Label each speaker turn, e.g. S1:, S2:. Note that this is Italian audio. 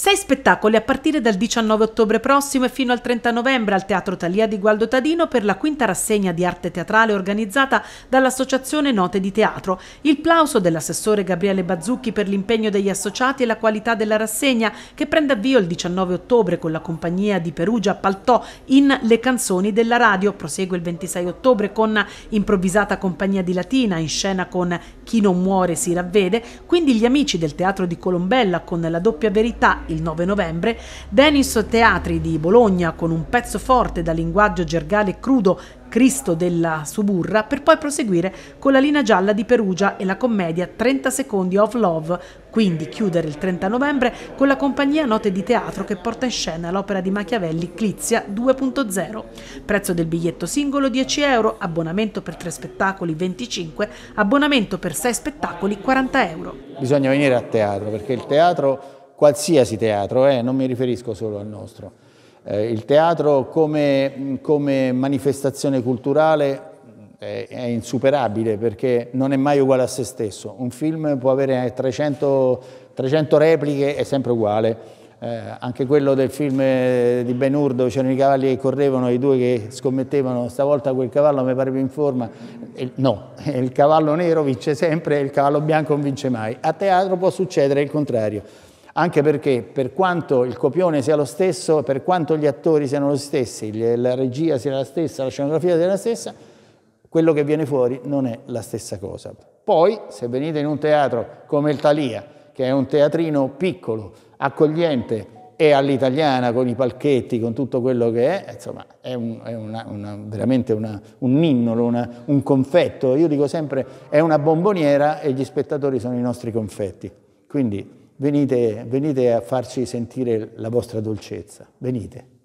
S1: Sei spettacoli a partire dal 19 ottobre prossimo e fino al 30 novembre al Teatro Talia di Gualdo Tadino per la quinta rassegna di arte teatrale organizzata dall'Associazione Note di Teatro. Il plauso dell'assessore Gabriele Bazzucchi per l'impegno degli associati e la qualità della rassegna che prende avvio il 19 ottobre con la compagnia di Perugia Paltò in Le canzoni della radio. Prosegue il 26 ottobre con improvvisata compagnia di Latina in scena con Chi non muore si ravvede, quindi gli amici del Teatro di Colombella con La doppia verità il 9 novembre, Denis Teatri di Bologna con un pezzo forte da linguaggio gergale crudo Cristo della Suburra, per poi proseguire con la linea gialla di Perugia e la commedia 30 secondi of love, quindi chiudere il 30 novembre con la compagnia Note di Teatro che porta in scena l'opera di Machiavelli Clizia 2.0. Prezzo del biglietto singolo 10 euro, abbonamento per 3 spettacoli 25, abbonamento per 6 spettacoli 40 euro.
S2: Bisogna venire a teatro perché il teatro qualsiasi teatro, eh, non mi riferisco solo al nostro. Eh, il teatro come, come manifestazione culturale mm, è, è, insuperabile perché non è mai uguale a se stesso. Un film può avere 300, eh, 300 repliche, è sempre uguale. Eh, anche quello del film eh, di Ben Hur dove c'erano i cavalli che correvano, i due che scommettevano stavolta quel cavallo mi pareva in forma, e, eh, no, il cavallo nero vince sempre e il cavallo bianco non vince mai. A teatro può succedere il contrario anche perché per quanto il copione sia lo stesso, per quanto gli attori siano lo stessi, la regia sia la stessa, la scenografia sia la stessa, quello che viene fuori non è la stessa cosa. Poi, se venite in un teatro come il Thalia, che è un teatrino piccolo, accogliente e all'italiana con i palchetti, con tutto quello che è, insomma, è, un, è una, una, veramente una, un ninnolo, un confetto. Io dico sempre, è una bomboniera e gli spettatori sono i nostri confetti. Quindi venite, venite a farci sentire la vostra dolcezza, venite.